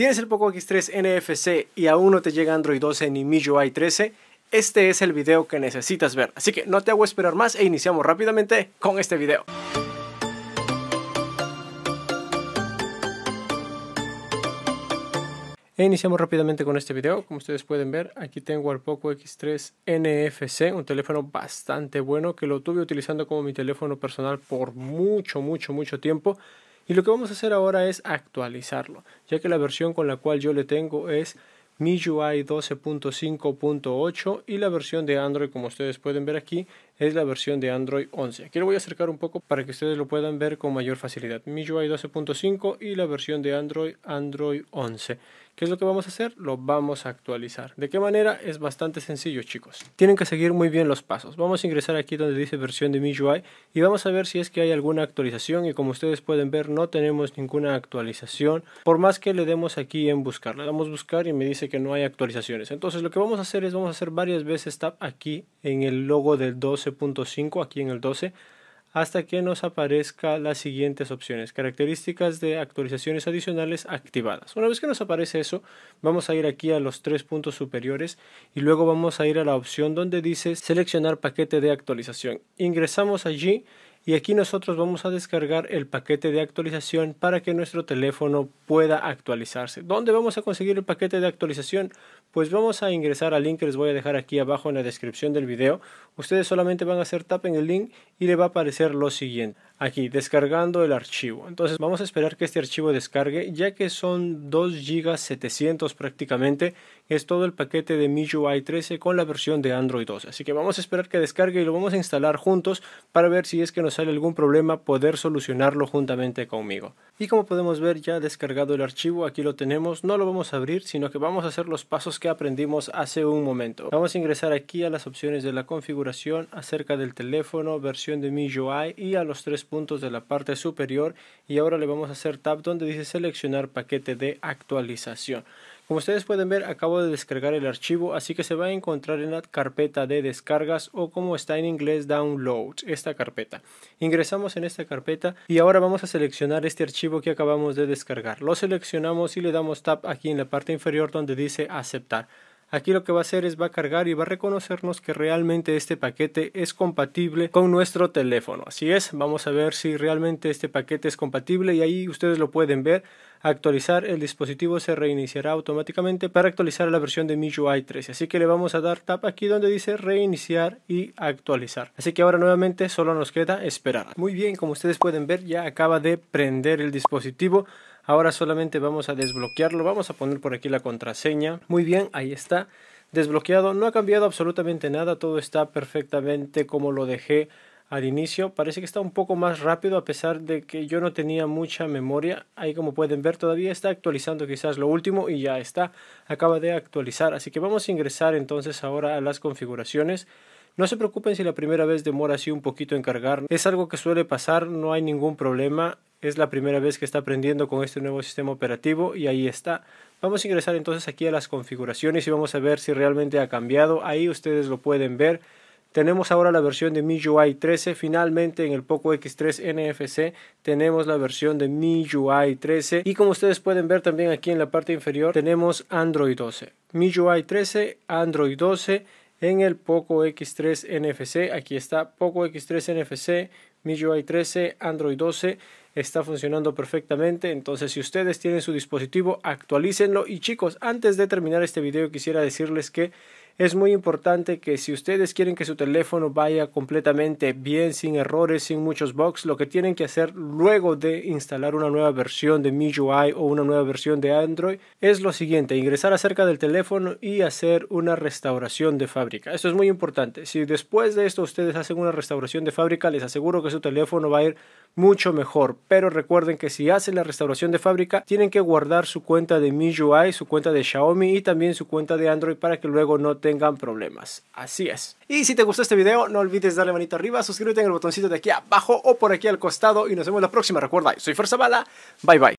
¿Tienes el Poco X3 NFC y aún no te llega Android 12 ni MIUI 13? Este es el video que necesitas ver, así que no te hago esperar más e iniciamos rápidamente con este video. E iniciamos rápidamente con este video, como ustedes pueden ver aquí tengo al Poco X3 NFC, un teléfono bastante bueno que lo tuve utilizando como mi teléfono personal por mucho mucho mucho tiempo y lo que vamos a hacer ahora es actualizarlo, ya que la versión con la cual yo le tengo es MIUI 12.5.8 y la versión de Android, como ustedes pueden ver aquí, es la versión de Android 11. Aquí lo voy a acercar un poco para que ustedes lo puedan ver con mayor facilidad. MIUI 12.5 y la versión de Android, Android 11. ¿Qué es lo que vamos a hacer? Lo vamos a actualizar. ¿De qué manera? Es bastante sencillo, chicos. Tienen que seguir muy bien los pasos. Vamos a ingresar aquí donde dice versión de MIUI y vamos a ver si es que hay alguna actualización y como ustedes pueden ver no tenemos ninguna actualización por más que le demos aquí en buscar. Le damos buscar y me dice que no hay actualizaciones. Entonces lo que vamos a hacer es vamos a hacer varias veces tap aquí en el logo del 12.5, aquí en el 12 hasta que nos aparezca las siguientes opciones, características de actualizaciones adicionales activadas. Una vez que nos aparece eso, vamos a ir aquí a los tres puntos superiores y luego vamos a ir a la opción donde dice seleccionar paquete de actualización. Ingresamos allí y aquí nosotros vamos a descargar el paquete de actualización para que nuestro teléfono pueda actualizarse. ¿Dónde vamos a conseguir el paquete de actualización? Pues vamos a ingresar al link que les voy a dejar aquí abajo en la descripción del video ustedes solamente van a hacer tap en el link y le va a aparecer lo siguiente. Aquí, descargando el archivo. Entonces vamos a esperar que este archivo descargue, ya que son 2 GB 700 prácticamente. Es todo el paquete de MIUI 13 con la versión de Android 2 Así que vamos a esperar que descargue y lo vamos a instalar juntos para ver si es que nos sale algún problema, poder solucionarlo juntamente conmigo. Y como podemos ver, ya descargado el archivo, aquí lo tenemos. No lo vamos a abrir, sino que vamos a hacer los pasos que aprendimos hace un momento. Vamos a ingresar aquí a las opciones de la configuración acerca del teléfono, versión de MIUI y a los tres puntos de la parte superior y ahora le vamos a hacer tap donde dice seleccionar paquete de actualización. Como ustedes pueden ver acabo de descargar el archivo así que se va a encontrar en la carpeta de descargas o como está en inglés download, esta carpeta. Ingresamos en esta carpeta y ahora vamos a seleccionar este archivo que acabamos de descargar. Lo seleccionamos y le damos tap aquí en la parte inferior donde dice aceptar. Aquí lo que va a hacer es va a cargar y va a reconocernos que realmente este paquete es compatible con nuestro teléfono. Así es, vamos a ver si realmente este paquete es compatible y ahí ustedes lo pueden ver actualizar el dispositivo se reiniciará automáticamente para actualizar la versión de MIUI 13 así que le vamos a dar tap aquí donde dice reiniciar y actualizar así que ahora nuevamente solo nos queda esperar muy bien como ustedes pueden ver ya acaba de prender el dispositivo ahora solamente vamos a desbloquearlo vamos a poner por aquí la contraseña muy bien ahí está desbloqueado no ha cambiado absolutamente nada todo está perfectamente como lo dejé al inicio. Parece que está un poco más rápido a pesar de que yo no tenía mucha memoria. Ahí como pueden ver todavía está actualizando quizás lo último y ya está. Acaba de actualizar. Así que vamos a ingresar entonces ahora a las configuraciones. No se preocupen si la primera vez demora así un poquito en cargar. Es algo que suele pasar, no hay ningún problema. Es la primera vez que está aprendiendo con este nuevo sistema operativo y ahí está. Vamos a ingresar entonces aquí a las configuraciones y vamos a ver si realmente ha cambiado. Ahí ustedes lo pueden ver. Tenemos ahora la versión de MIUI 13, finalmente en el Poco X3 NFC tenemos la versión de MIUI 13 y como ustedes pueden ver también aquí en la parte inferior tenemos Android 12. MIUI 13, Android 12 en el Poco X3 NFC, aquí está Poco X3 NFC, MIUI 13, Android 12 está funcionando perfectamente. Entonces, si ustedes tienen su dispositivo, actualícenlo. Y chicos, antes de terminar este video, quisiera decirles que es muy importante que si ustedes quieren que su teléfono vaya completamente bien, sin errores, sin muchos bugs, lo que tienen que hacer luego de instalar una nueva versión de MIUI o una nueva versión de Android es lo siguiente, ingresar acerca del teléfono y hacer una restauración de fábrica. Esto es muy importante. Si después de esto ustedes hacen una restauración de fábrica, les aseguro que su teléfono va a ir mucho mejor. Pero recuerden que si hacen la restauración de fábrica, tienen que guardar su cuenta de MIUI, su cuenta de Xiaomi y también su cuenta de Android para que luego no te tengan problemas. Así es. Y si te gustó este video, no olvides darle manito arriba, suscríbete en el botoncito de aquí abajo o por aquí al costado y nos vemos la próxima. Recuerda, soy Fuerza Bala. Bye bye.